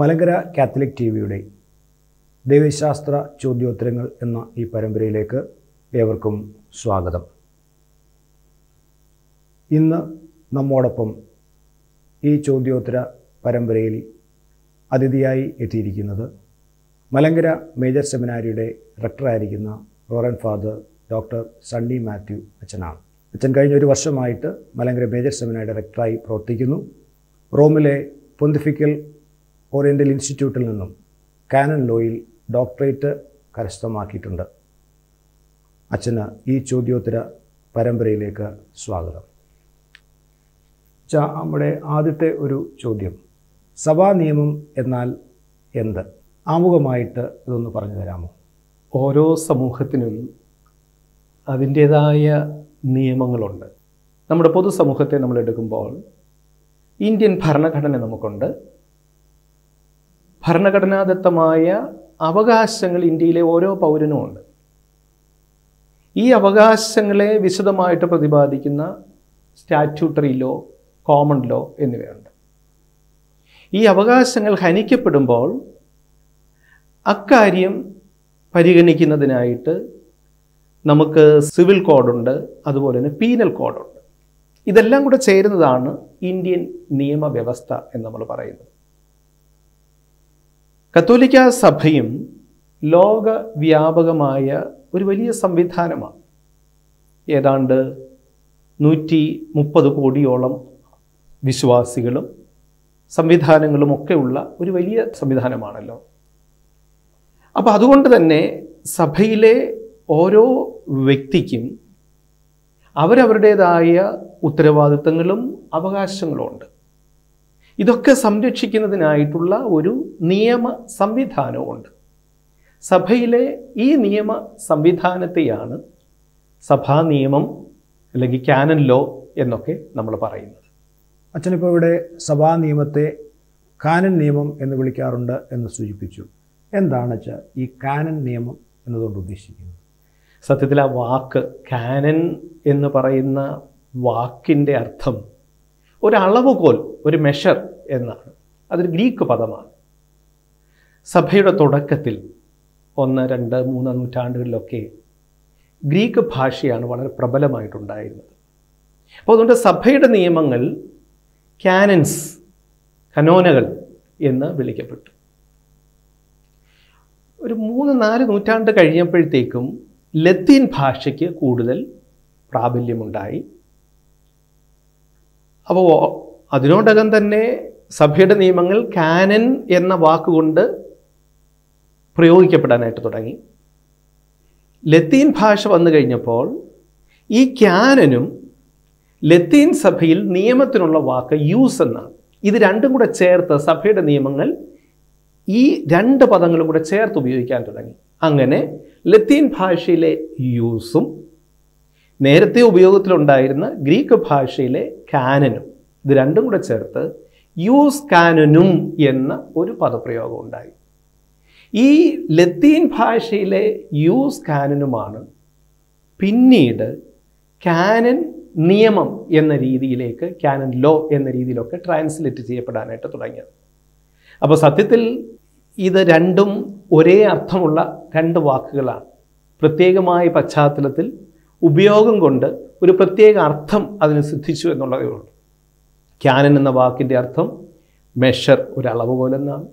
Malankara Catholic T വിയുടെ ദൈവശാസ്ത്ര ചോദ്യോത്തരങ്ങൾ എന്ന ഈ പരമ്പരയിലേക്ക് ഏവർക്കും സ്വാഗതം ഇന്ന് നമ്മോടൊപ്പം ഈ ചോദ്യോത്തര പരമ്പരയിൽ അതിഥിയായി എത്തിയിരിക്കുന്നത് മലങ്കര മേജർ സെമിനാരിയുടെ റക്ടറായിരിക്കുന്ന reverend father doctor Sunny Mathew അച്ഛനാണ് അച്ഛൻ കഴിഞ്ഞ ഒരു വർഷമായിട്ട് മലങ്കര മേജർ സെമിനാരിയുടെ റെക്ടറായി പ്രവർത്തിക്കുന്നു റോമിലെ പൊന്തിഫിക്കൽ ഓറിയൻ്റൽ ഇൻസ്റ്റിറ്റ്യൂട്ടിൽ നിന്നും കാനൻ ലോയിൽ ഡോക്ടറേറ്റ് കരസ്ഥമാക്കിയിട്ടുണ്ട് അച്ഛന് ഈ ചോദ്യോത്തര പരമ്പരയിലേക്ക് സ്വാഗതം നമ്മുടെ ആദ്യത്തെ ഒരു ചോദ്യം സഭാ നിയമം എന്നാൽ എന്ത് ആമുഖമായിട്ട് ഇതൊന്ന് പറഞ്ഞു തരാമോ ഓരോ സമൂഹത്തിനും അതിൻ്റേതായ നിയമങ്ങളുണ്ട് നമ്മുടെ പൊതുസമൂഹത്തെ നമ്മൾ എടുക്കുമ്പോൾ ഇന്ത്യൻ ഭരണഘടന നമുക്കുണ്ട് ഭരണഘടനാദത്തമായ അവകാശങ്ങൾ ഇന്ത്യയിലെ ഓരോ പൗരനും ഉണ്ട് ഈ അവകാശങ്ങളെ വിശദമായിട്ട് പ്രതിപാദിക്കുന്ന സ്റ്റാറ്റ്യൂട്ടറി ലോ കോമൺ ലോ എന്നിവയുണ്ട് ഈ അവകാശങ്ങൾ ഹനിക്കപ്പെടുമ്പോൾ അക്കാര്യം പരിഗണിക്കുന്നതിനായിട്ട് നമുക്ക് സിവിൽ കോഡുണ്ട് അതുപോലെ തന്നെ പീനൽ കോഡുണ്ട് ഇതെല്ലാം കൂടെ ചേരുന്നതാണ് ഇന്ത്യൻ നിയമവ്യവസ്ഥ എന്ന് നമ്മൾ പറയുന്നത് കത്തോലിക്ക സഭയും ലോകവ്യാപകമായ ഒരു വലിയ സംവിധാനമാണ് ഏതാണ്ട് നൂറ്റി മുപ്പത് കോടിയോളം വിശ്വാസികളും സംവിധാനങ്ങളും ഒക്കെ ഉള്ള ഒരു വലിയ സംവിധാനമാണല്ലോ അപ്പം അതുകൊണ്ട് തന്നെ സഭയിലെ ഓരോ വ്യക്തിക്കും അവരവരുടേതായ ഉത്തരവാദിത്തങ്ങളും അവകാശങ്ങളും ഉണ്ട് ഇതൊക്കെ സംരക്ഷിക്കുന്നതിനായിട്ടുള്ള ഒരു നിയമ സംവിധാനമുണ്ട് സഭയിലെ ഈ നിയമ സംവിധാനത്തെയാണ് സഭാ നിയമം അല്ലെങ്കിൽ ക്യാനൻ ലോ എന്നൊക്കെ നമ്മൾ പറയുന്നത് അച്ഛനിപ്പോൾ ഇവിടെ സഭാ നിയമത്തെ കാനൻ നിയമം എന്ന് വിളിക്കാറുണ്ട് എന്ന് സൂചിപ്പിച്ചു എന്താണ് അച്ഛാ ഈ കാനൻ നിയമം എന്നതുകൊണ്ട് ഉദ്ദേശിക്കുന്നത് സത്യത്തിൽ ആ വാക്ക് കാനൻ എന്ന് പറയുന്ന വാക്കിൻ്റെ അർത്ഥം ഒരളവുകോൽ ഒരു മെഷർ എന്നാണ് അതൊരു ഗ്രീക്ക് പദമാണ് സഭയുടെ തുടക്കത്തിൽ ഒന്ന് രണ്ട് മൂന്ന് നൂറ്റാണ്ടുകളിലൊക്കെ ഗ്രീക്ക് ഭാഷയാണ് വളരെ പ്രബലമായിട്ടുണ്ടായിരുന്നത് അപ്പോൾ അതുകൊണ്ട് സഭയുടെ നിയമങ്ങൾ ക്യാനൻസ് കനോനകൾ എന്ന് വിളിക്കപ്പെട്ടു ഒരു മൂന്ന് നാല് നൂറ്റാണ്ട് കഴിഞ്ഞപ്പോഴത്തേക്കും ലത്തീൻ ഭാഷയ്ക്ക് കൂടുതൽ പ്രാബല്യമുണ്ടായി അപ്പോൾ അതിനോടകം തന്നെ സഭയുടെ നിയമങ്ങൾ കാനൻ എന്ന വാക്കുകൊണ്ട് പ്രയോഗിക്കപ്പെടാനായിട്ട് തുടങ്ങി ലത്തീൻ ഭാഷ വന്നു കഴിഞ്ഞപ്പോൾ ഈ ക്യാനനും ലത്തീൻ സഭയിൽ നിയമത്തിനുള്ള വാക്ക് യൂസ് എന്നാണ് ഇത് രണ്ടും കൂടെ ചേർത്ത് സഭയുടെ നിയമങ്ങൾ ഈ രണ്ട് പദങ്ങളും കൂടെ ചേർത്ത് ഉപയോഗിക്കാൻ തുടങ്ങി അങ്ങനെ ലത്തീൻ ഭാഷയിലെ യൂസും നേരത്തെ ഉപയോഗത്തിലുണ്ടായിരുന്ന ഗ്രീക്ക് ഭാഷയിലെ കാനനും ഇത് രണ്ടും കൂടെ ചേർത്ത് യൂസ് കാനനും എന്ന ഒരു പദപ്രയോഗം ഉണ്ടായി ഈ ലത്തീൻ ഭാഷയിലെ യൂസ് കാനനുമാണ് പിന്നീട് കാനൻ നിയമം എന്ന രീതിയിലേക്ക് കാനൻ ലോ എന്ന രീതിയിലൊക്കെ ട്രാൻസ്ലേറ്റ് ചെയ്യപ്പെടാനായിട്ട് തുടങ്ങിയത് അപ്പോൾ സത്യത്തിൽ ഇത് രണ്ടും ഒരേ അർത്ഥമുള്ള രണ്ട് വാക്കുകളാണ് പ്രത്യേകമായ പശ്ചാത്തലത്തിൽ ഉപയോഗം കൊണ്ട് ഒരു പ്രത്യേക അർത്ഥം അതിന് സിദ്ധിച്ചു എന്നുള്ളതേ ഉള്ളൂ ക്യാനൻ എന്ന വാക്കിൻ്റെ അർത്ഥം മെഷർ ഒരു അളവ് എന്നാണ്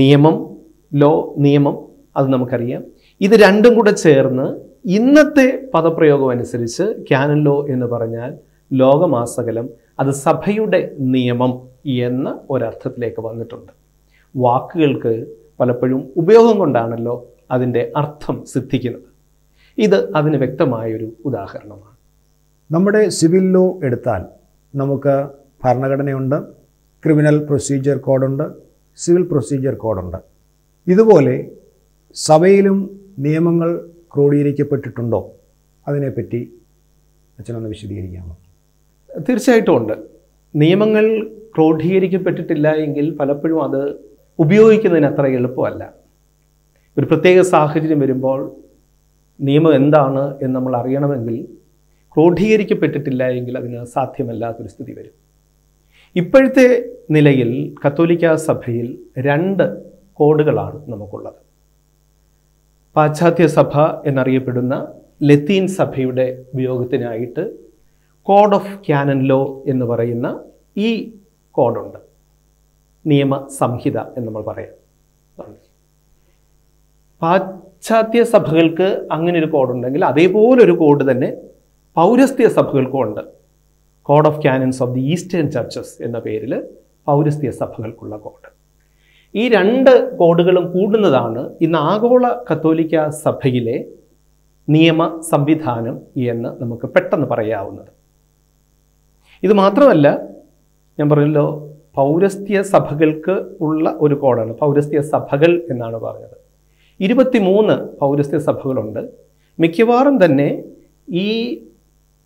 നിയമം ലോ നിയമം അത് നമുക്കറിയാം ഇത് രണ്ടും കൂടെ ചേർന്ന് ഇന്നത്തെ പദപ്രയോഗം അനുസരിച്ച് ക്യാനൻ ലോ എന്ന് പറഞ്ഞാൽ ലോകമാസകലം അത് സഭയുടെ നിയമം എന്ന ഒരർത്ഥത്തിലേക്ക് വന്നിട്ടുണ്ട് വാക്കുകൾക്ക് പലപ്പോഴും ഉപയോഗം കൊണ്ടാണല്ലോ അതിൻ്റെ അർത്ഥം സിദ്ധിക്കുന്നത് ഇത് അതിന് വ്യക്തമായൊരു ഉദാഹരണമാണ് നമ്മുടെ സിവിൽ ലോ എടുത്താൽ നമുക്ക് ഭരണഘടനയുണ്ട് ക്രിമിനൽ പ്രൊസീജിയർ കോഡുണ്ട് സിവിൽ പ്രൊസീജിയർ കോഡുണ്ട് ഇതുപോലെ സഭയിലും നിയമങ്ങൾ ക്രോഡീകരിക്കപ്പെട്ടിട്ടുണ്ടോ അതിനെപ്പറ്റി അച്ഛനൊന്ന് വിശദീകരിക്കാമോ തീർച്ചയായിട്ടും ഉണ്ട് നിയമങ്ങൾ ക്രോഡീകരിക്കപ്പെട്ടിട്ടില്ല എങ്കിൽ പലപ്പോഴും അത് ഉപയോഗിക്കുന്നതിന് അത്ര എളുപ്പമല്ല ഒരു പ്രത്യേക സാഹചര്യം വരുമ്പോൾ നിയമം എന്താണ് എന്ന് നമ്മൾ അറിയണമെങ്കിൽ ക്രോഡീകരിക്കപ്പെട്ടിട്ടില്ല എങ്കിൽ അതിന് സാധ്യമല്ലാത്തൊരു സ്ഥിതി വരും ഇപ്പോഴത്തെ നിലയിൽ കത്തോലിക്ക സഭയിൽ രണ്ട് കോഡുകളാണ് നമുക്കുള്ളത് പാശ്ചാത്യ സഭ എന്നറിയപ്പെടുന്ന ലത്തീൻ സഭയുടെ ഉപയോഗത്തിനായിട്ട് കോഡ് ഓഫ് ക്യാനൻ ലോ എന്ന് പറയുന്ന ഈ കോഡുണ്ട് നിയമ സംഹിത എന്ന് നമ്മൾ പറയാം പാശ്ചാത്യ സഭകൾക്ക് അങ്ങനെ ഒരു കോഡുണ്ടെങ്കിൽ ഒരു കോഡ് തന്നെ പൗരസ്ത്യ സഭകൾക്കും ഉണ്ട് code of canons of the Eastern Churches എന്ന പേരിൽ പൗരസ്ത്യ സഭകൾക്കുള്ള കോഡ് ഈ രണ്ട് കോഡുകളും കൂടുന്നതാണ് ഇന്ന് ആഗോള കത്തോലിക്ക സഭയിലെ നിയമ സംവിധാനം എന്ന് നമുക്ക് പെട്ടെന്ന് പറയാവുന്നത് ഇത് മാത്രമല്ല ഞാൻ പറഞ്ഞല്ലോ പൗരസ്ത്യ സഭകൾക്ക് ഉള്ള ഒരു കോഡാണ് പൗരസ്ത്യ സഭകൾ എന്നാണ് പറഞ്ഞത് ഇരുപത്തിമൂന്ന് പൗരസ്ത്യ സഭകളുണ്ട് മിക്കവാറും തന്നെ ഈ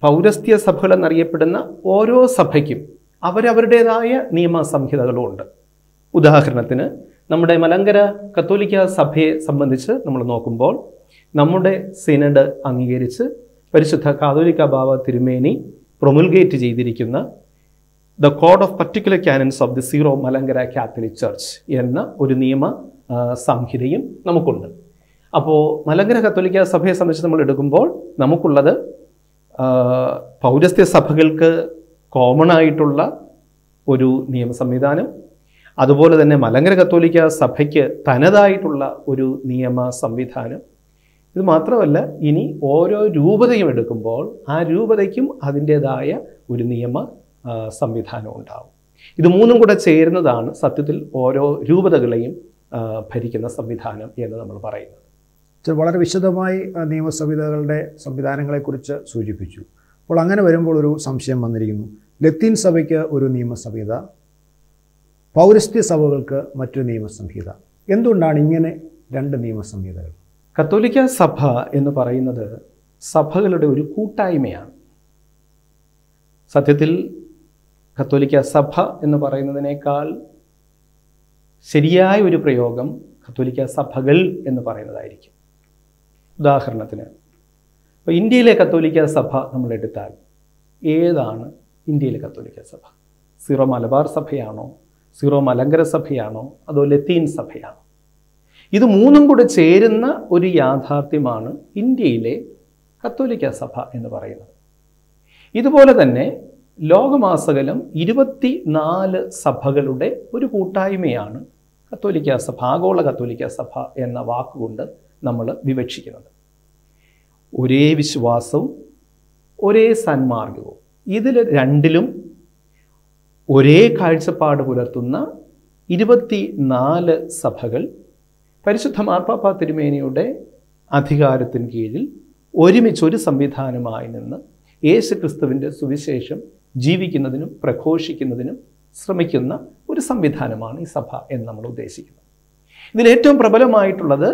പൗരസ്ത്യ സഭകൾ എന്നറിയപ്പെടുന്ന ഓരോ സഭയ്ക്കും അവരവരുടേതായ നിയമസംഹിതകളും ഉദാഹരണത്തിന് നമ്മുടെ മലങ്കര കത്തോലിക്ക സഭയെ സംബന്ധിച്ച് നമ്മൾ നോക്കുമ്പോൾ നമ്മുടെ സിനഡ് അംഗീകരിച്ച് പരിശുദ്ധ കാതോലിക്ക ബാബ തിരുമേനി പ്രൊമുൽഗേറ്റ് ചെയ്തിരിക്കുന്ന the code of particular canons of the Syro Malankara Catholic church എന്ന ഒരു നിയമ സംഹിതയും നമുക്കുണ്ട് അപ്പോൾ മലങ്കര കത്തോലിക്ക സഭയെ സംബന്ധിച്ച് നമ്മൾ എടുക്കുമ്പോൾ നമുക്കുള്ളത് പൗരസ്ത്യ സഭകൾക്ക് കോമൺ ആയിട്ടുള്ള ഒരു നിയമ സംവിധാനം അതുപോലെ തന്നെ മലങ്കര കത്തോലിക്ക സഭയ്ക്ക് തനതായിട്ടുള്ള ഒരു നിയമ സംവിധാനം ഇത് മാത്രമല്ല ഇനി ഓരോ രൂപതയും എടുക്കുമ്പോൾ ആ രൂപതയ്ക്കും അതിൻ്റേതായ ഒരു നിയമ സംവിധാനം ഉണ്ടാവും ഇത് മൂന്നും കൂടെ ചേരുന്നതാണ് സത്യത്തിൽ ഓരോ രൂപതകളെയും ഭരിക്കുന്ന സംവിധാനം എന്ന് നമ്മൾ പറയുന്നത് വളരെ വിശദമായി നിയമസഭകളുടെ സംവിധാനങ്ങളെക്കുറിച്ച് സൂചിപ്പിച്ചു അപ്പോൾ അങ്ങനെ വരുമ്പോൾ ഒരു സംശയം വന്നിരിക്കുന്നു ലത്തീൻ സഭയ്ക്ക് ഒരു നിയമസംഹിത പൗരസ്ത്യ സഭകൾക്ക് മറ്റൊരു നിയമസംഹിത എന്തുകൊണ്ടാണ് ഇങ്ങനെ രണ്ട് നിയമസംഹിതകൾ കത്തോലിക്ക സഭ എന്ന് പറയുന്നത് സഭകളുടെ ഒരു കൂട്ടായ്മയാണ് സത്യത്തിൽ കത്തോലിക്ക സഭ എന്ന് പറയുന്നതിനേക്കാൾ ശരിയായ ഒരു പ്രയോഗം കത്തോലിക്ക സഭകൾ എന്ന് പറയുന്നതായിരിക്കും ഉദാഹരണത്തിന് ഇപ്പോൾ ഇന്ത്യയിലെ കത്തോലിക്ക സഭ നമ്മൾ എടുത്താൽ ഏതാണ് ഇന്ത്യയിലെ കത്തോലിക്ക സഭ സീറോ മലബാർ സഭയാണോ സീറോ മലങ്കര സഭയാണോ അതോ ലത്തീൻ സഭയാണോ ഇത് മൂന്നും കൂടെ ചേരുന്ന ഒരു യാഥാർത്ഥ്യമാണ് ഇന്ത്യയിലെ കത്തോലിക്ക സഭ എന്ന് പറയുന്നത് ഇതുപോലെ തന്നെ ലോകമാസകലം ഇരുപത്തി നാല് സഭകളുടെ ഒരു കൂട്ടായ്മയാണ് കത്തോലിക്ക സഭ ആഗോള കത്തോലിക്ക സഭ എന്ന വാക്കുകൊണ്ട് നമ്മൾ വിവക്ഷിക്കുന്നത് ഒരേ വിശ്വാസവും ഒരേ സന്മാർഗവും ഇതിൽ രണ്ടിലും ഒരേ കാഴ്ചപ്പാട് പുലർത്തുന്ന ഇരുപത്തി നാല് സഭകൾ പരിശുദ്ധ മാർപ്പാപ്പ തിരുമേനിയുടെ അധികാരത്തിന് കീഴിൽ ഒരുമിച്ചൊരു സംവിധാനമായി നിന്ന് യേശു ക്രിസ്തുവിൻ്റെ സുവിശേഷം ജീവിക്കുന്നതിനും പ്രഘോഷിക്കുന്നതിനും ശ്രമിക്കുന്ന ഒരു സംവിധാനമാണ് ഈ സഭ എന്ന് നമ്മൾ ഉദ്ദേശിക്കുന്നത് ഇതിൽ ഏറ്റവും പ്രബലമായിട്ടുള്ളത്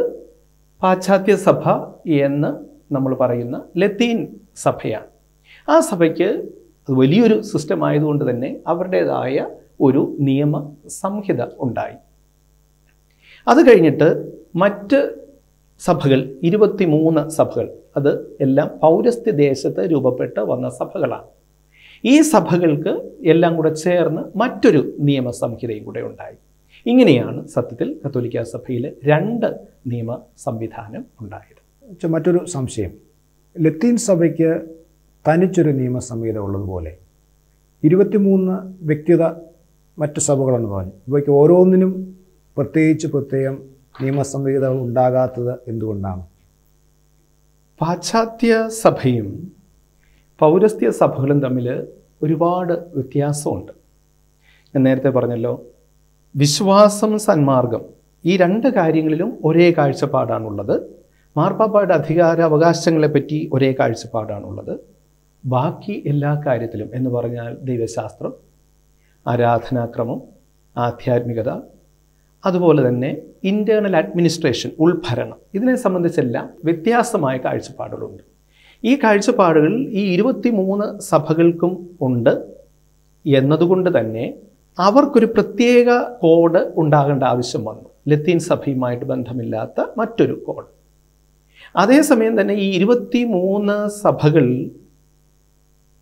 പാശ്ചാത്യ സഭ എന്ന് നമ്മൾ പറയുന്ന ലത്തീൻ സഭയാണ് ആ സഭയ്ക്ക് വലിയൊരു സിസ്റ്റം ആയതുകൊണ്ട് തന്നെ അവരുടേതായ ഒരു നിയമ സംഹിത ഉണ്ടായി അത് കഴിഞ്ഞിട്ട് മറ്റ് സഭകൾ മൂന്ന് സഭകൾ അത് എല്ലാം പൗരസ്ത്യ ദേശത്ത് രൂപപ്പെട്ട് വന്ന സഭകളാണ് ഈ സഭകൾക്ക് എല്ലാം കൂടെ ചേർന്ന് മറ്റൊരു നിയമസംഹിതയും കൂടെ ഉണ്ടായി ഇങ്ങനെയാണ് സത്യത്തിൽ കത്തോലിക്ക സഭയിൽ രണ്ട് നിയമ സംവിധാനം ഉണ്ടായത് മറ്റൊരു സംശയം ലത്തീൻ സഭയ്ക്ക് തനിച്ചൊരു നിയമസംഹിത ഉള്ളതുപോലെ ഇരുപത്തിമൂന്ന് വ്യക്തിത മറ്റ് സഭകളെന്ന് പറഞ്ഞു ഇവയ്ക്ക് ഓരോന്നിനും പ്രത്യേകിച്ച് പ്രത്യേകം നിയമസംഹിതകൾ ഉണ്ടാകാത്തത് എന്തുകൊണ്ടാണ് പാശ്ചാത്യ സഭയും പൗരസ്ത്യ സഭകളും തമ്മിൽ ഒരുപാട് വ്യത്യാസമുണ്ട് ഞാൻ നേരത്തെ പറഞ്ഞല്ലോ വിശ്വാസം സന്മാർഗം ഈ രണ്ട് കാര്യങ്ങളിലും ഒരേ കാഴ്ചപ്പാടാണുള്ളത് മാർപ്പാപ്പയുടെ അധികാരാവകാശങ്ങളെപ്പറ്റി ഒരേ കാഴ്ചപ്പാടാണുള്ളത് ബാക്കി എല്ലാ കാര്യത്തിലും എന്ന് പറഞ്ഞാൽ ദൈവശാസ്ത്രം ആരാധനാക്രമം ആധ്യാത്മികത അതുപോലെ തന്നെ ഇൻ്റേണൽ അഡ്മിനിസ്ട്രേഷൻ ഉൾഭരണം ഇതിനെ സംബന്ധിച്ചെല്ലാം വ്യത്യാസമായ കാഴ്ചപ്പാടുകളുണ്ട് ഈ കാഴ്ചപ്പാടുകൾ ഈ ഇരുപത്തി മൂന്ന് സഭകൾക്കും ഉണ്ട് എന്നതുകൊണ്ട് തന്നെ അവർക്കൊരു പ്രത്യേക കോഡ് ഉണ്ടാകേണ്ട ആവശ്യം വന്നു ലത്തീൻ സഭയുമായിട്ട് ബന്ധമില്ലാത്ത മറ്റൊരു കോഡ് അതേസമയം തന്നെ ഈ ഇരുപത്തി മൂന്ന് സഭകൾ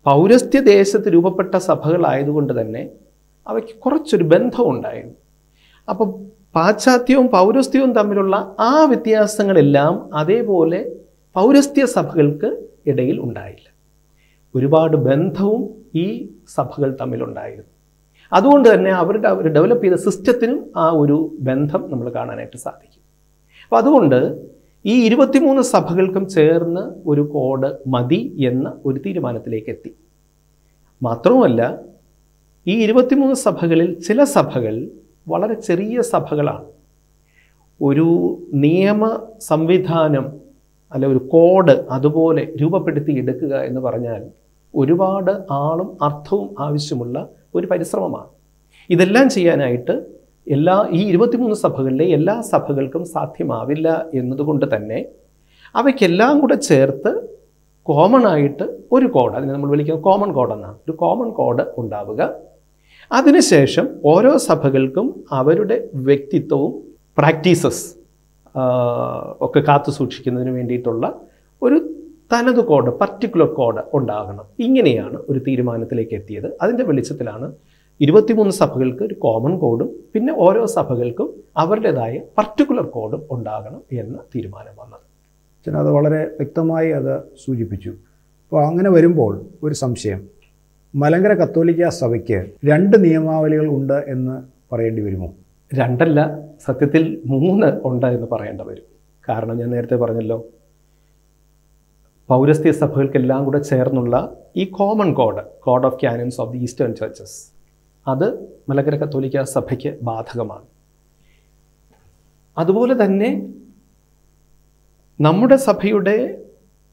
പൗരസ്ത്യ ദേശത്ത് രൂപപ്പെട്ട സഭകളായതുകൊണ്ട് തന്നെ അവയ്ക്ക് കുറച്ചൊരു ബന്ധമുണ്ടായിരുന്നു അപ്പം പാശ്ചാത്യവും പൗരസ്ത്യവും തമ്മിലുള്ള ആ വ്യത്യാസങ്ങളെല്ലാം അതേപോലെ പൗരസ്ത്യ സഭകൾക്ക് ഇടയിൽ ഉണ്ടായില്ല ഒരുപാട് ബന്ധവും ഈ സഭകൾ തമ്മിലുണ്ടായിരുന്നു അതുകൊണ്ട് തന്നെ അവരുടെ അവർ ഡെവലപ്പ് ചെയ്ത സിസ്റ്റത്തിനും ആ ഒരു ബന്ധം നമ്മൾ കാണാനായിട്ട് സാധിക്കും അപ്പോൾ അതുകൊണ്ട് ഈ ഇരുപത്തിമൂന്ന് സഭകൾക്കും ചേർന്ന് ഒരു കോഡ് മതി എന്ന ഒരു തീരുമാനത്തിലേക്ക് എത്തി മാത്രവുമല്ല ഈ ഇരുപത്തിമൂന്ന് സഭകളിൽ ചില സഭകൾ വളരെ ചെറിയ സഭകളാണ് ഒരു നിയമ സംവിധാനം അല്ല ഒരു കോഡ് അതുപോലെ രൂപപ്പെടുത്തി എടുക്കുക എന്ന് പറഞ്ഞാൽ ഒരുപാട് ആളും അർത്ഥവും ആവശ്യമുള്ള ഒരു പരിശ്രമമാണ് ഇതെല്ലാം ചെയ്യാനായിട്ട് എല്ലാ ഈ ഇരുപത്തിമൂന്ന് സഭകളിലെ എല്ലാ സഭകൾക്കും സാധ്യമാവില്ല എന്നതുകൊണ്ട് തന്നെ അവയ്ക്കെല്ലാം കൂടെ ചേർത്ത് കോമൺ ആയിട്ട് ഒരു കോഡ് അതിനെ നമ്മൾ വിളിക്കുന്നത് കോമൺ കോഡ് എന്നാണ് ഒരു കോമൺ കോഡ് ഉണ്ടാവുക അതിനുശേഷം ഓരോ സഭകൾക്കും അവരുടെ വ്യക്തിത്വവും പ്രാക്ടീസസ് ഒക്കെ കാത്തു സൂക്ഷിക്കുന്നതിന് വേണ്ടിയിട്ടുള്ള ഒരു തനത് കോഡ് പർട്ടിക്കുലർ കോഡ് ഉണ്ടാകണം ഇങ്ങനെയാണ് ഒരു തീരുമാനത്തിലേക്ക് എത്തിയത് അതിൻ്റെ വെളിച്ചത്തിലാണ് ഇരുപത്തിമൂന്ന് സഭകൾക്ക് ഒരു കോമൺ കോഡും പിന്നെ ഓരോ സഭകൾക്കും അവരുടേതായ പർട്ടിക്കുലർ കോഡും ഉണ്ടാകണം എന്ന തീരുമാനം വന്നത് ചില അത് വളരെ വ്യക്തമായി അത് സൂചിപ്പിച്ചു അപ്പോൾ അങ്ങനെ വരുമ്പോൾ ഒരു സംശയം മലങ്കര കത്തോലിക്ക സഭയ്ക്ക് രണ്ട് നിയമാവലികൾ ഉണ്ട് എന്ന് പറയേണ്ടി വരുമോ രണ്ടല്ല സത്യത്തിൽ മൂന്ന് ഉണ്ട് എന്ന് പറയേണ്ട വരും കാരണം ഞാൻ നേരത്തെ പറഞ്ഞല്ലോ പൗരസ്ത്യ സഭകൾക്കെല്ലാം കൂടെ ചേർന്നുള്ള ഈ common code code of canons of the Eastern Churches അത് മലങ്കര കത്തോലിക്ക സഭയ്ക്ക് ബാധകമാണ് അതുപോലെ തന്നെ നമ്മുടെ സഭയുടെ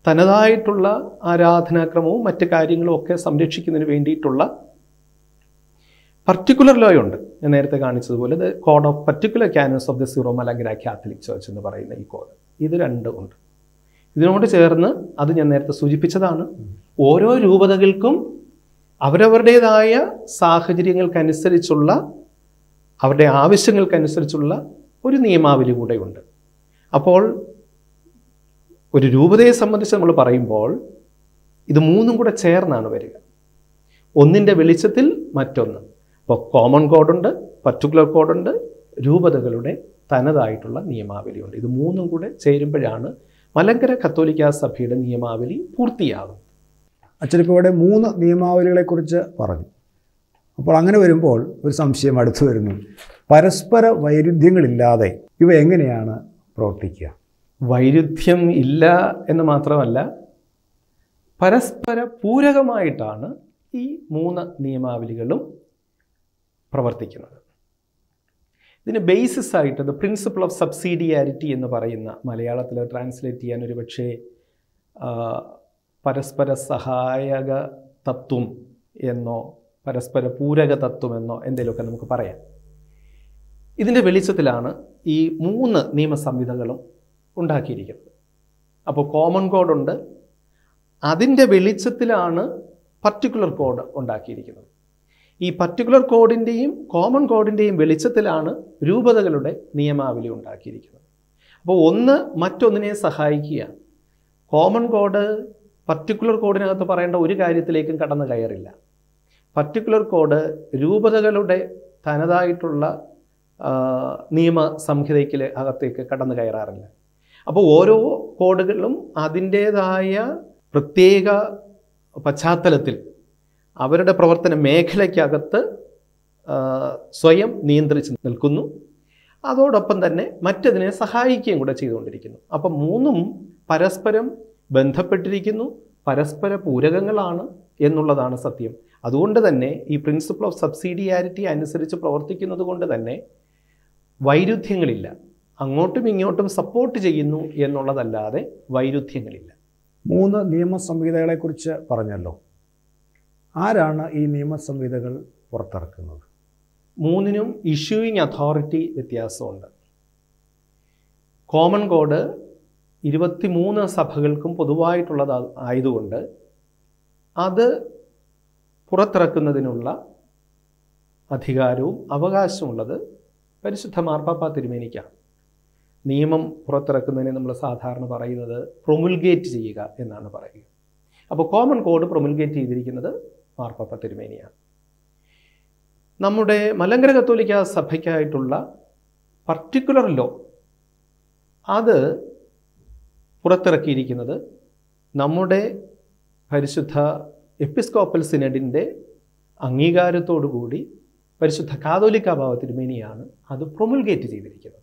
തനതായിട്ടുള്ള ആരാധനാക്രമവും മറ്റ് കാര്യങ്ങളും ഒക്കെ സംരക്ഷിക്കുന്നതിന് വേണ്ടിയിട്ടുള്ള പർട്ടിക്കുലർ ലോ ഉണ്ട് ഞാൻ നേരത്തെ കാണിച്ചതുപോലെ ഇത് code of particular canons of the Syro Malankara Catholic church എന്ന് പറയുന്ന ഈ കോഡ് ഇത് രണ്ടും ഉണ്ട് ഇതിനോട് ചേർന്ന് അത് ഞാൻ നേരത്തെ സൂചിപ്പിച്ചതാണ് ഓരോ രൂപതകൾക്കും അവരവരുടേതായ സാഹചര്യങ്ങൾക്കനുസരിച്ചുള്ള അവരുടെ ആവശ്യങ്ങൾക്കനുസരിച്ചുള്ള ഒരു നിയമാവലി കൂടെ ഉണ്ട് അപ്പോൾ ഒരു രൂപതയെ സംബന്ധിച്ച് നമ്മൾ പറയുമ്പോൾ ഇത് മൂന്നും കൂടെ ചേർന്നാണ് വരിക ഒന്നിൻ്റെ വെളിച്ചത്തിൽ മറ്റൊന്ന് ഇപ്പോൾ കോമൺ കോഡുണ്ട് പർട്ടിക്കുലർ കോഡുണ്ട് രൂപതകളുടെ തനതായിട്ടുള്ള നിയമാവലിയുണ്ട് ഇത് മൂന്നും കൂടെ ചേരുമ്പോഴാണ് മലങ്കര കത്തോലിക്ക സഭയുടെ നിയമാവലി പൂർത്തിയാകും അച്ഛനിപ്പോൾ ഇവിടെ മൂന്ന് നിയമാവലികളെക്കുറിച്ച് പറഞ്ഞു അപ്പോൾ അങ്ങനെ വരുമ്പോൾ ഒരു സംശയം അടുത്തു വരുന്നു പരസ്പര വൈരുദ്ധ്യങ്ങളില്ലാതെ ഇവ എങ്ങനെയാണ് പ്രവർത്തിക്കുക വൈരുദ്ധ്യം ഇല്ല എന്ന് മാത്രമല്ല പരസ്പര പൂരകമായിട്ടാണ് ഈ മൂന്ന് നിയമാവലികളും പ്രവർത്തിക്കുന്നത് ഇതിന് ബേസിസ് ആയിട്ട് ദ പ്രിൻസിപ്പിൾ ഓഫ് സബ്സിഡിയാരിറ്റി എന്ന് പറയുന്ന മലയാളത്തിൽ ട്രാൻസ്ലേറ്റ് ചെയ്യാൻ ഒരു പക്ഷേ പരസ്പര സഹായക തത്വം എന്നോ പരസ്പര പൂരക തത്വം എന്നോ എന്തെങ്കിലുമൊക്കെ നമുക്ക് പറയാം ഇതിൻ്റെ വെളിച്ചത്തിലാണ് ഈ മൂന്ന് നിയമ സംഹിതകളും ഉണ്ടാക്കിയിരിക്കുന്നത് അപ്പോൾ കോമൺ കോഡുണ്ട് അതിൻ്റെ വെളിച്ചത്തിലാണ് പർട്ടിക്കുലർ കോഡ് ഉണ്ടാക്കിയിരിക്കുന്നത് ഈ പർട്ടിക്കുലർ കോഡിൻ്റെയും കോമൺ കോഡിൻ്റെയും വെളിച്ചത്തിലാണ് രൂപതകളുടെ നിയമാവലി ഉണ്ടാക്കിയിരിക്കുന്നത് അപ്പോൾ ഒന്ന് മറ്റൊന്നിനെ സഹായിക്കുക കോമൺ കോഡ് പർട്ടിക്കുലർ കോഡിനകത്ത് പറയേണ്ട ഒരു കാര്യത്തിലേക്കും കടന്നു കയറില്ല പർട്ടിക്കുലർ കോഡ് രൂപതകളുടെ തനതായിട്ടുള്ള നിയമ സംഹിതയ്ക്ക് അകത്തേക്ക് കടന്നു കയറാറില്ല അപ്പോൾ ഓരോ കോഡുകളും അതിൻ്റേതായ പ്രത്യേക പശ്ചാത്തലത്തിൽ അവരുടെ പ്രവർത്തന മേഖലയ്ക്കകത്ത് സ്വയം നിയന്ത്രിച്ച് നിൽക്കുന്നു അതോടൊപ്പം തന്നെ മറ്റതിനെ സഹായിക്കുകയും കൂടെ ചെയ്തുകൊണ്ടിരിക്കുന്നു അപ്പം മൂന്നും പരസ്പരം ബന്ധപ്പെട്ടിരിക്കുന്നു പരസ്പര പൂരകങ്ങളാണ് എന്നുള്ളതാണ് സത്യം അതുകൊണ്ട് തന്നെ ഈ പ്രിൻസിപ്പിൾ ഓഫ് സബ്സിഡിയാരിറ്റി അനുസരിച്ച് പ്രവർത്തിക്കുന്നത് കൊണ്ട് തന്നെ വൈരുദ്ധ്യങ്ങളില്ല അങ്ങോട്ടും ഇങ്ങോട്ടും സപ്പോർട്ട് ചെയ്യുന്നു എന്നുള്ളതല്ലാതെ വൈരുദ്ധ്യങ്ങളില്ല മൂന്ന് നിയമ സംഹിതകളെക്കുറിച്ച് പറഞ്ഞല്ലോ ആരാണ് ഈ സംഹിതകൾ പുറത്തിറക്കുന്നത് മൂന്നിനും ഇഷ്യൂയിങ് അതോറിറ്റി വ്യത്യാസമുണ്ട് കോമൺ കോഡ് മൂന്ന് സഭകൾക്കും പൊതുവായിട്ടുള്ളത് ആയതുകൊണ്ട് അത് പുറത്തിറക്കുന്നതിനുള്ള അധികാരവും അവകാശമുള്ളത് പരിശുദ്ധ മാർപ്പാപ്പ തിരുമേനിക്കാണ് നിയമം പുറത്തിറക്കുന്നതിന് നമ്മൾ സാധാരണ പറയുന്നത് പ്രൊമുൽഗേറ്റ് ചെയ്യുക എന്നാണ് പറയുക അപ്പോൾ കോമൺ കോഡ് പ്രൊമുൽഗേറ്റ് ചെയ്തിരിക്കുന്നത് മാർപ്പാപ്പ തിരുമേനിയാണ് നമ്മുടെ മലങ്കര കത്തോലിക്ക സഭയ്ക്കായിട്ടുള്ള പർട്ടിക്കുലർ ലോ അത് പുറത്തിറക്കിയിരിക്കുന്നത് നമ്മുടെ പരിശുദ്ധ എപ്പിസ്കോപ്പൽ സിനഡിൻ്റെ അംഗീകാരത്തോടുകൂടി പരിശുദ്ധ കാതോലിക്ക ഭാവ തിരുമേനിയാണ് അത് പ്രൊമുൽഗേറ്റ് ചെയ്തിരിക്കുന്നത്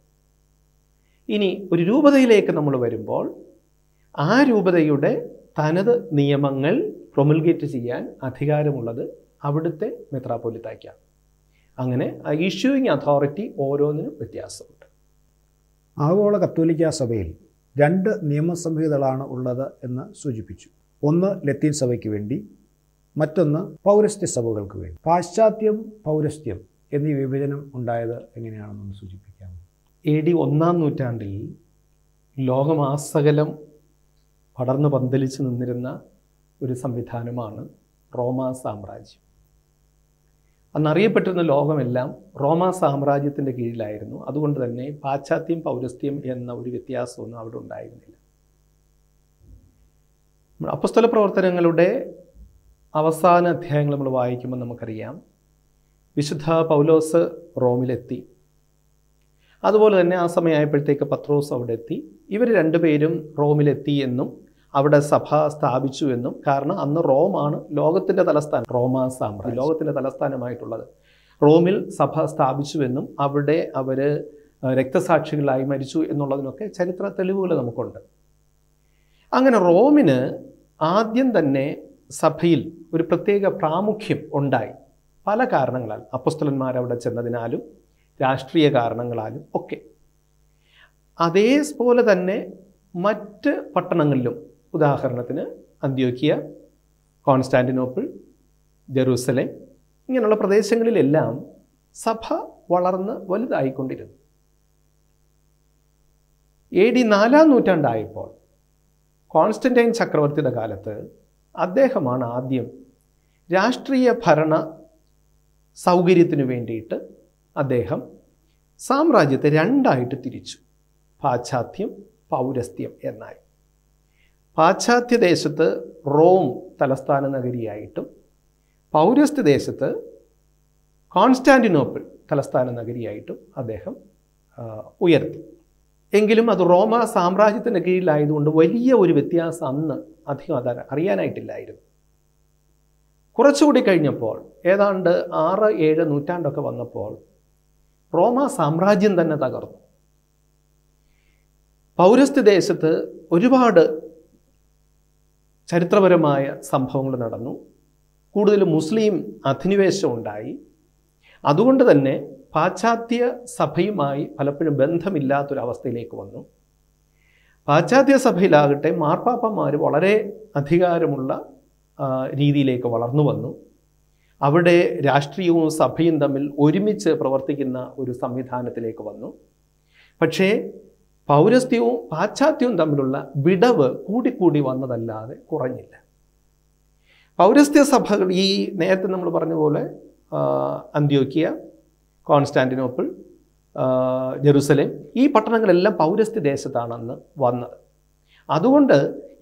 ഇനി ഒരു രൂപതയിലേക്ക് നമ്മൾ വരുമ്പോൾ ആ രൂപതയുടെ തനത് നിയമങ്ങൾ പ്രൊമുൽഗേറ്റ് ചെയ്യാൻ അധികാരമുള്ളത് അവിടുത്തെ മെത്രാപൊലിത്തായ്ക്കാണ് അങ്ങനെ ഇഷ്യൂയിങ് അതോറിറ്റി ഓരോന്നിനും വ്യത്യാസമുണ്ട് ആഗോള കത്തോലിക്ക സഭയിൽ രണ്ട് നിയമസംഹിതകളാണ് ഉള്ളത് എന്ന് സൂചിപ്പിച്ചു ഒന്ന് ലത്തീൻ സഭയ്ക്ക് വേണ്ടി മറ്റൊന്ന് പൗരസ്ത്യ സഭകൾക്ക് വേണ്ടി പാശ്ചാത്യം പൗരസ്ത്യം എന്നീ വിഭജനം ഉണ്ടായത് എങ്ങനെയാണെന്നൊന്ന് സൂചിപ്പിക്കാം എ ഡി ഒന്നാം നൂറ്റാണ്ടിൽ ലോകമാസകലം പടർന്നു പന്തലിച്ച് നിന്നിരുന്ന ഒരു സംവിധാനമാണ് റോമാ സാമ്രാജ്യം അന്നറിയപ്പെട്ടിരുന്ന ലോകമെല്ലാം റോമാ സാമ്രാജ്യത്തിൻ്റെ കീഴിലായിരുന്നു അതുകൊണ്ട് തന്നെ പാശ്ചാത്യം പൗരസ്ത്യം എന്ന ഒരു വ്യത്യാസമൊന്നും അവിടെ ഉണ്ടായിരുന്നില്ല അപ്പസ്തല പ്രവർത്തനങ്ങളുടെ അവസാന അധ്യായങ്ങൾ നമ്മൾ വായിക്കുമ്പോൾ നമുക്കറിയാം വിശുദ്ധ പൗലോസ് റോമിലെത്തി അതുപോലെ തന്നെ ആ സമയമായപ്പോഴത്തേക്ക് പത്രോസ് അവിടെ എത്തി ഇവർ രണ്ടുപേരും റോമിലെത്തി എന്നും അവിടെ സഭ സ്ഥാപിച്ചു എന്നും കാരണം അന്ന് റോമാണ് ലോകത്തിൻ്റെ തലസ്ഥാനം റോമാ സാമ്രാജ്യം ലോകത്തിൻ്റെ തലസ്ഥാനമായിട്ടുള്ളത് റോമിൽ സഭ സ്ഥാപിച്ചുവെന്നും അവിടെ അവർ രക്തസാക്ഷികളായി മരിച്ചു എന്നുള്ളതിനൊക്കെ ചരിത്ര തെളിവുകൾ നമുക്കുണ്ട് അങ്ങനെ റോമിന് ആദ്യം തന്നെ സഭയിൽ ഒരു പ്രത്യേക പ്രാമുഖ്യം ഉണ്ടായി പല കാരണങ്ങളാൽ അപ്പസ്തലന്മാർ അവിടെ ചെന്നതിനാലും രാഷ്ട്രീയ കാരണങ്ങളാലും ഒക്കെ അതേപോലെ തന്നെ മറ്റ് പട്ടണങ്ങളിലും ഉദാഹരണത്തിന് അന്ത്യോക്കിയ കോൺസ്റ്റാന്റിനോപ്പിൾ ജെറൂസലേം ഇങ്ങനെയുള്ള പ്രദേശങ്ങളിലെല്ലാം സഭ വളർന്ന് വലുതായിക്കൊണ്ടിരുന്നു എ ഡി നാലാം നൂറ്റാണ്ടായപ്പോൾ കോൺസ്റ്റന്റൈൻ ചക്രവർത്തിയുടെ കാലത്ത് അദ്ദേഹമാണ് ആദ്യം രാഷ്ട്രീയ ഭരണ സൗകര്യത്തിനു വേണ്ടിയിട്ട് അദ്ദേഹം സാമ്രാജ്യത്തെ രണ്ടായിട്ട് തിരിച്ചു പാശ്ചാത്യം പൗരസ്ത്യം എന്നായി പാശ്ചാത്യ ദേശത്ത് റോം തലസ്ഥാന നഗരിയായിട്ടും പൗരസ്ത്യ ദേശത്ത് കോൺസ്റ്റാന്റിനോപ്പിൾ തലസ്ഥാന നഗരിയായിട്ടും അദ്ദേഹം ഉയർത്തി എങ്കിലും അത് റോമ സാമ്രാജ്യത്തിൻ്റെ കീഴിലായതുകൊണ്ട് വലിയ ഒരു വ്യത്യാസം അന്ന് അധികം അത് അറിയാനായിട്ടില്ലായിരുന്നു കുറച്ചുകൂടി കഴിഞ്ഞപ്പോൾ ഏതാണ്ട് ആറ് ഏഴ് നൂറ്റാണ്ടൊക്കെ വന്നപ്പോൾ റോമ സാമ്രാജ്യം തന്നെ തകർന്നു പൗരസ്ത്യ ദേശത്ത് ഒരുപാട് ചരിത്രപരമായ സംഭവങ്ങൾ നടന്നു കൂടുതൽ മുസ്ലിം അധിനിവേശം ഉണ്ടായി അതുകൊണ്ട് തന്നെ പാശ്ചാത്യ സഭയുമായി പലപ്പോഴും ബന്ധമില്ലാത്തൊരവസ്ഥയിലേക്ക് വന്നു പാശ്ചാത്യ സഭയിലാകട്ടെ മാർപ്പാപ്പന്മാർ വളരെ അധികാരമുള്ള രീതിയിലേക്ക് വളർന്നു വന്നു അവിടെ രാഷ്ട്രീയവും സഭയും തമ്മിൽ ഒരുമിച്ച് പ്രവർത്തിക്കുന്ന ഒരു സംവിധാനത്തിലേക്ക് വന്നു പക്ഷേ പൗരസ്ത്യവും പാശ്ചാത്യവും തമ്മിലുള്ള വിടവ് കൂടിക്കൂടി വന്നതല്ലാതെ കുറഞ്ഞില്ല പൗരസ്ത്യ സഭകൾ ഈ നേരത്തെ നമ്മൾ പറഞ്ഞ പോലെ അന്ത്യോക്കിയ കോൺസ്റ്റാന്റിനോപ്പിൾ ജെറുസലേം ഈ പട്ടണങ്ങളെല്ലാം പൗരസ്ത്യ ദേശത്താണെന്ന് വന്നത് അതുകൊണ്ട്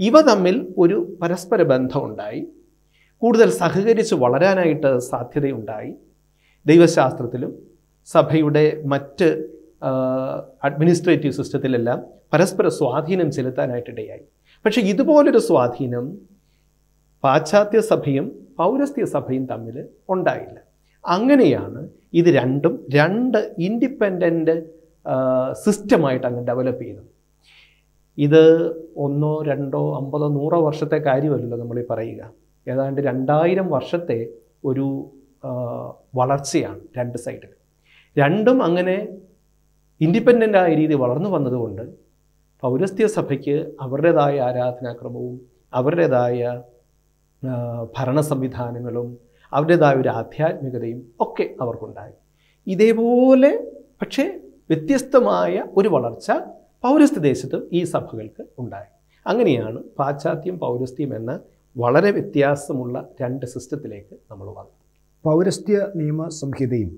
ഇവ തമ്മിൽ ഒരു പരസ്പര ബന്ധമുണ്ടായി കൂടുതൽ സഹകരിച്ച് വളരാനായിട്ട് സാധ്യതയുണ്ടായി ദൈവശാസ്ത്രത്തിലും സഭയുടെ മറ്റ് അഡ്മിനിസ്ട്രേറ്റീവ് സിസ്റ്റത്തിലെല്ലാം പരസ്പര സ്വാധീനം ചെലുത്താനായിട്ടിടയായി പക്ഷേ ഇതുപോലൊരു സ്വാധീനം പാശ്ചാത്യ സഭയും പൗരസ്ത്യ സഭയും തമ്മിൽ ഉണ്ടായില്ല അങ്ങനെയാണ് ഇത് രണ്ടും രണ്ട് ഇൻഡിപെൻഡൻറ്റ് സിസ്റ്റമായിട്ട് അങ്ങ് ഡെവലപ്പ് ചെയ്തത് ഇത് ഒന്നോ രണ്ടോ അമ്പതോ നൂറോ വർഷത്തെ കാര്യമല്ലല്ലോ നമ്മൾ പറയുക ഏതാണ്ട് രണ്ടായിരം വർഷത്തെ ഒരു വളർച്ചയാണ് രണ്ട് സൈഡിൽ രണ്ടും അങ്ങനെ ഇൻഡിപെൻഡൻ്റായ രീതി വളർന്നു വന്നതുകൊണ്ട് പൗരസ്ത്യ സഭയ്ക്ക് അവരുടേതായ ആരാധനാക്രമവും അവരുടേതായ ഭരണ സംവിധാനങ്ങളും അവരുടേതായ ഒരു ആധ്യാത്മികതയും ഒക്കെ അവർക്കുണ്ടായി ഇതേപോലെ പക്ഷേ വ്യത്യസ്തമായ ഒരു വളർച്ച പൗരസ്ത്യ ദേശത്തും ഈ സഭകൾക്ക് ഉണ്ടായി അങ്ങനെയാണ് പാശ്ചാത്യം പൗരസ്ത്യം എന്ന വളരെ വ്യത്യാസമുള്ള രണ്ട് സിസ്റ്റത്തിലേക്ക് നമ്മൾ വന്നത് പൗരസ്ത്യ നിയമ സംഹിതയും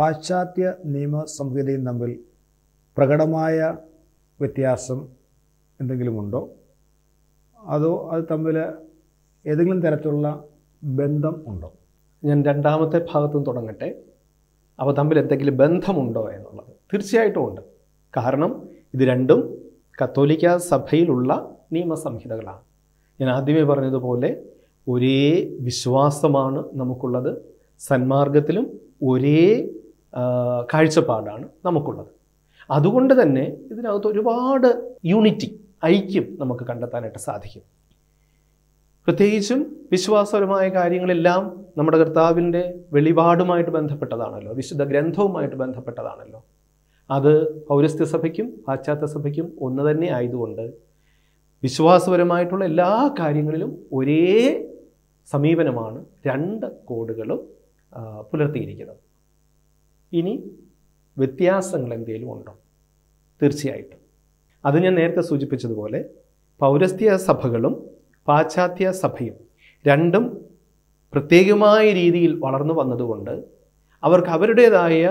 പാശ്ചാത്യ നിയമ സംഹിതയും തമ്മിൽ പ്രകടമായ വ്യത്യാസം എന്തെങ്കിലുമുണ്ടോ അതോ അത് തമ്മിൽ ഏതെങ്കിലും തരത്തിലുള്ള ബന്ധം ഉണ്ടോ ഞാൻ രണ്ടാമത്തെ നിന്ന് തുടങ്ങട്ടെ അവ തമ്മിൽ എന്തെങ്കിലും ബന്ധമുണ്ടോ എന്നുള്ളത് തീർച്ചയായിട്ടും ഉണ്ട് കാരണം ഇത് രണ്ടും കത്തോലിക്ക സഭയിലുള്ള നിയമസംഹിതകളാണ് ഞാൻ ആദ്യമേ പറഞ്ഞതുപോലെ ഒരേ വിശ്വാസമാണ് നമുക്കുള്ളത് സന്മാർഗത്തിലും ഒരേ കാഴ്ചപ്പാടാണ് നമുക്കുള്ളത് അതുകൊണ്ട് തന്നെ ഇതിനകത്ത് ഒരുപാട് യൂണിറ്റി ഐക്യം നമുക്ക് കണ്ടെത്താനായിട്ട് സാധിക്കും പ്രത്യേകിച്ചും വിശ്വാസപരമായ കാര്യങ്ങളെല്ലാം നമ്മുടെ കർത്താവിൻ്റെ വെളിപാടുമായിട്ട് ബന്ധപ്പെട്ടതാണല്ലോ വിശുദ്ധ ഗ്രന്ഥവുമായിട്ട് ബന്ധപ്പെട്ടതാണല്ലോ അത് പൗരസ്ത്യ സഭയ്ക്കും പാശ്ചാത്യ സഭയ്ക്കും ഒന്ന് തന്നെ ആയതുകൊണ്ട് വിശ്വാസപരമായിട്ടുള്ള എല്ലാ കാര്യങ്ങളിലും ഒരേ സമീപനമാണ് രണ്ട് കോഡുകളും പുലർത്തിയിരിക്കുന്നത് ഇനി വ്യത്യാസങ്ങൾ എന്തെങ്കിലും ഉണ്ടോ തീർച്ചയായിട്ടും അത് ഞാൻ നേരത്തെ സൂചിപ്പിച്ചതുപോലെ പൗരസ്ത്യ സഭകളും പാശ്ചാത്യ സഭയും രണ്ടും പ്രത്യേകമായ രീതിയിൽ വളർന്നു വന്നതുകൊണ്ട് അവർക്ക് അവരുടേതായ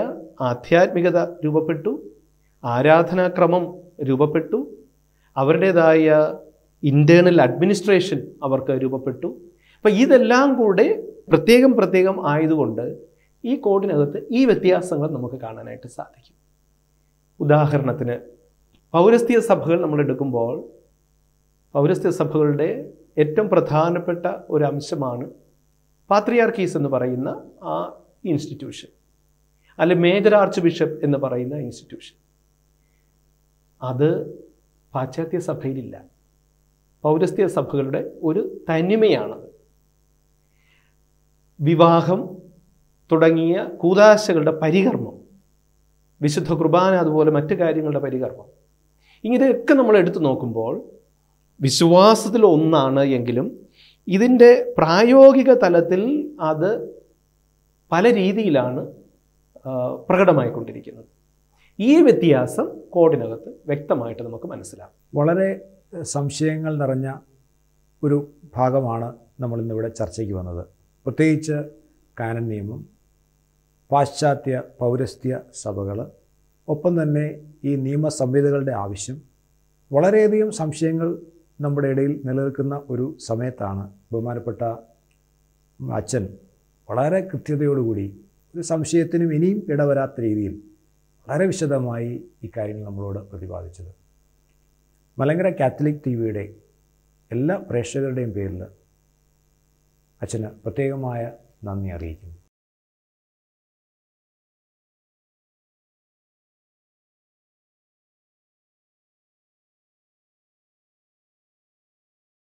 ആധ്യാത്മികത രൂപപ്പെട്ടു ആരാധനാക്രമം രൂപപ്പെട്ടു അവരുടേതായ ഇൻറ്റേർണൽ അഡ്മിനിസ്ട്രേഷൻ അവർക്ക് രൂപപ്പെട്ടു അപ്പം ഇതെല്ലാം കൂടെ പ്രത്യേകം പ്രത്യേകം ആയതുകൊണ്ട് ഈ കോഡിനകത്ത് ഈ വ്യത്യാസങ്ങൾ നമുക്ക് കാണാനായിട്ട് സാധിക്കും ഉദാഹരണത്തിന് പൗരസ്ത്യ സഭകൾ നമ്മൾ എടുക്കുമ്പോൾ പൗരസ്ത്യ സഭകളുടെ ഏറ്റവും പ്രധാനപ്പെട്ട ഒരു അംശമാണ് പാത്രിയാർക്കീസ് എന്ന് പറയുന്ന ആ ഇൻസ്റ്റിറ്റ്യൂഷൻ അല്ലെ മേജർ ആർച്ച് ബിഷപ്പ് എന്ന് പറയുന്ന ഇൻസ്റ്റിറ്റ്യൂഷൻ അത് പാശ്ചാത്യ സഭയിലില്ല പൗരസ്ത്യ സഭകളുടെ ഒരു തനിമയാണത് വിവാഹം തുടങ്ങിയ കൂതാശകളുടെ പരികർമ്മം വിശുദ്ധ കുർബാന അതുപോലെ മറ്റു കാര്യങ്ങളുടെ പരികർമ്മം ഇങ്ങനെയൊക്കെ നമ്മൾ എടുത്തു നോക്കുമ്പോൾ വിശ്വാസത്തിൽ ഒന്നാണ് എങ്കിലും ഇതിൻ്റെ പ്രായോഗിക തലത്തിൽ അത് പല രീതിയിലാണ് പ്രകടമായിക്കൊണ്ടിരിക്കുന്നത് ഈ വ്യത്യാസം കോഡിനകത്ത് വ്യക്തമായിട്ട് നമുക്ക് മനസ്സിലാകും വളരെ സംശയങ്ങൾ നിറഞ്ഞ ഒരു ഭാഗമാണ് നമ്മൾ ചർച്ചയ്ക്ക് വന്നത് പ്രത്യേകിച്ച് കാനൻ നിയമം പാശ്ചാത്യ പൗരസ്ത്യ സഭകൾ ഒപ്പം തന്നെ ഈ നിയമ സംഹിതകളുടെ ആവശ്യം വളരെയധികം സംശയങ്ങൾ നമ്മുടെ ഇടയിൽ നിലനിൽക്കുന്ന ഒരു സമയത്താണ് ബഹുമാനപ്പെട്ട അച്ഛൻ വളരെ കൃത്യതയോടുകൂടി ഒരു സംശയത്തിനും ഇനിയും ഇടവരാത്ത രീതിയിൽ വളരെ വിശദമായി ഇക്കാര്യങ്ങൾ നമ്മളോട് പ്രതിപാദിച്ചത് മലങ്കര കാത്തലിക് ടി വിയുടെ എല്ലാ പ്രേക്ഷകരുടെയും പേരിൽ അച്ഛന് പ്രത്യേകമായ നന്ദി അറിയിക്കുന്നു